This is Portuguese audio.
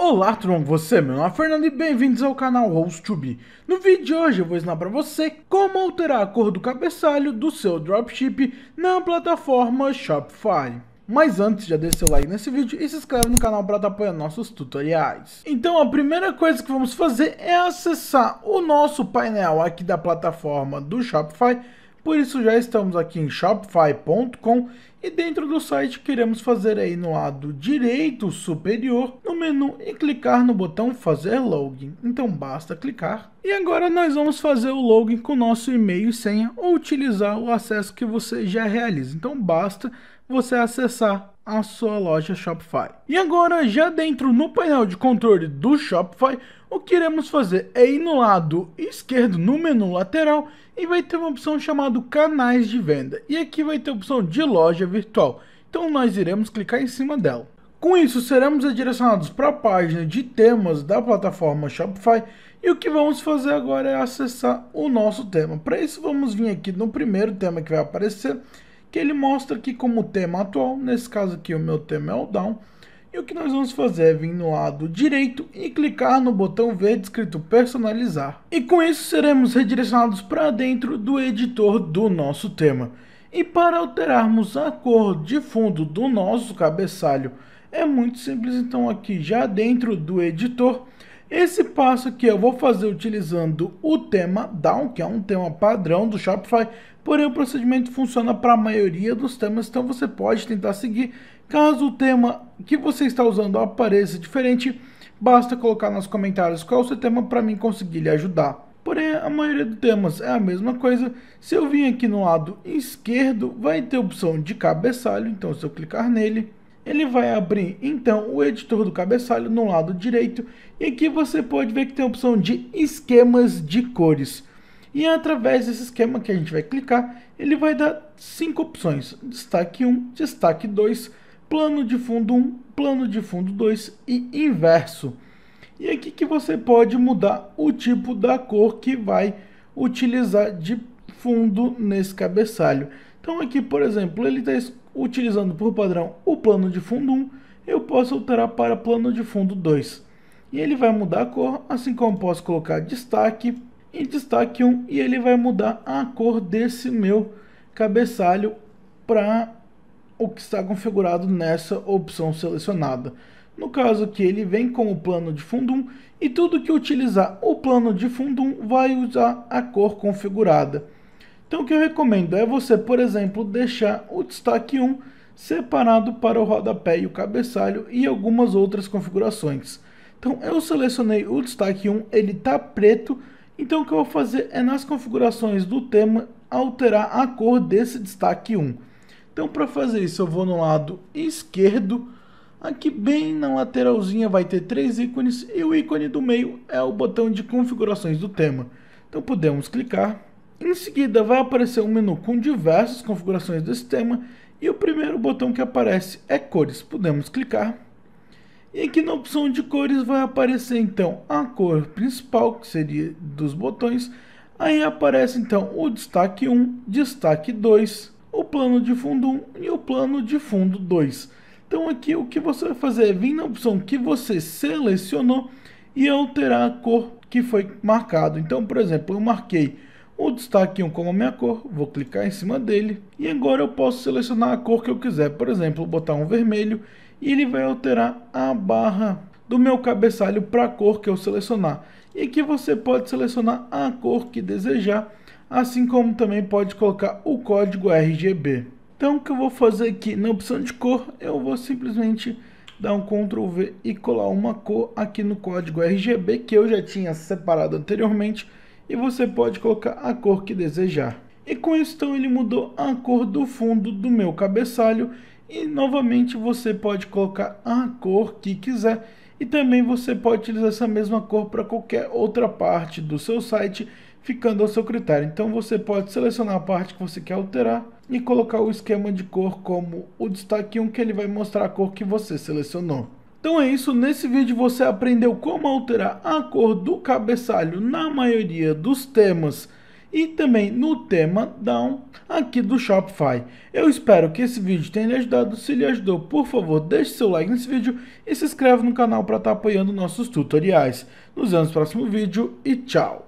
Olá Tron, você meu nome é Fernando e bem-vindos ao canal Host to Be. No vídeo de hoje eu vou ensinar para você como alterar a cor do cabeçalho do seu dropship na plataforma Shopify. Mas antes, já deixa seu like nesse vídeo e se inscreve no canal para estar apoiando nossos tutoriais. Então a primeira coisa que vamos fazer é acessar o nosso painel aqui da plataforma do Shopify. Por isso já estamos aqui em shopify.com e dentro do site queremos fazer aí no lado direito superior menu e clicar no botão fazer login, então basta clicar. E agora nós vamos fazer o login com nosso e-mail e senha ou utilizar o acesso que você já realiza, então basta você acessar a sua loja Shopify. E agora, já dentro no painel de controle do Shopify, o que iremos fazer é ir no lado esquerdo, no menu lateral, e vai ter uma opção chamada canais de venda. E aqui vai ter a opção de loja virtual. Então nós iremos clicar em cima dela. Com isso, seremos direcionados para a página de temas da plataforma Shopify e o que vamos fazer agora é acessar o nosso tema. Para isso, vamos vir aqui no primeiro tema que vai aparecer, que ele mostra aqui como tema atual, nesse caso aqui o meu tema é o Down, e o que nós vamos fazer é vir no lado direito e clicar no botão verde escrito personalizar. E com isso seremos redirecionados para dentro do editor do nosso tema. E para alterarmos a cor de fundo do nosso cabeçalho, é muito simples, então aqui já dentro do editor, esse passo aqui eu vou fazer utilizando o tema Down, que é um tema padrão do Shopify, porém o procedimento funciona para a maioria dos temas, então você pode tentar seguir. Caso o tema que você está usando apareça diferente, basta colocar nos comentários qual é o seu tema para mim conseguir lhe ajudar porém a maioria dos temas é a mesma coisa. Se eu vir aqui no lado esquerdo, vai ter a opção de cabeçalho, então se eu clicar nele, ele vai abrir então o editor do cabeçalho no lado direito e aqui você pode ver que tem a opção de esquemas de cores. E através desse esquema que a gente vai clicar, ele vai dar cinco opções, destaque 1, destaque 2, plano de fundo 1, plano de fundo 2 e inverso. E aqui que você pode mudar o tipo da cor que vai utilizar de fundo nesse cabeçalho. Então aqui, por exemplo, ele está utilizando por padrão o plano de fundo 1, eu posso alterar para plano de fundo 2. E ele vai mudar a cor, assim como posso colocar destaque em destaque 1 e ele vai mudar a cor desse meu cabeçalho para o que está configurado nessa opção selecionada no caso que ele vem com o plano de fundo um e tudo que utilizar o plano de Fundum vai usar a cor configurada. Então o que eu recomendo é você, por exemplo, deixar o destaque 1 separado para o rodapé e o cabeçalho e algumas outras configurações. Então eu selecionei o destaque 1, ele está preto, então o que eu vou fazer é nas configurações do tema alterar a cor desse destaque 1. Então para fazer isso eu vou no lado esquerdo, Aqui bem na lateralzinha vai ter três ícones e o ícone do meio é o botão de configurações do tema. Então podemos clicar. Em seguida vai aparecer um menu com diversas configurações desse tema e o primeiro botão que aparece é cores. Podemos clicar. E aqui na opção de cores vai aparecer então a cor principal, que seria dos botões. Aí aparece então o destaque 1, destaque 2, o plano de fundo 1 e o plano de fundo 2. Então aqui o que você vai fazer é vir na opção que você selecionou e alterar a cor que foi marcado. Então, por exemplo, eu marquei o destaque como a minha cor, vou clicar em cima dele e agora eu posso selecionar a cor que eu quiser. Por exemplo, botar um vermelho e ele vai alterar a barra do meu cabeçalho para a cor que eu selecionar. E aqui você pode selecionar a cor que desejar, assim como também pode colocar o código RGB. Então o que eu vou fazer aqui na opção de cor, eu vou simplesmente dar um Ctrl V e colar uma cor aqui no código RGB que eu já tinha separado anteriormente e você pode colocar a cor que desejar. E com isso então ele mudou a cor do fundo do meu cabeçalho e novamente você pode colocar a cor que quiser e também você pode utilizar essa mesma cor para qualquer outra parte do seu site ficando ao seu critério. Então você pode selecionar a parte que você quer alterar e colocar o esquema de cor como o destaque 1 que ele vai mostrar a cor que você selecionou. Então é isso, nesse vídeo você aprendeu como alterar a cor do cabeçalho na maioria dos temas e também no tema Down aqui do Shopify. Eu espero que esse vídeo tenha lhe ajudado, se lhe ajudou por favor deixe seu like nesse vídeo e se inscreve no canal para estar tá apoiando nossos tutoriais. Nos vemos no próximo vídeo e tchau!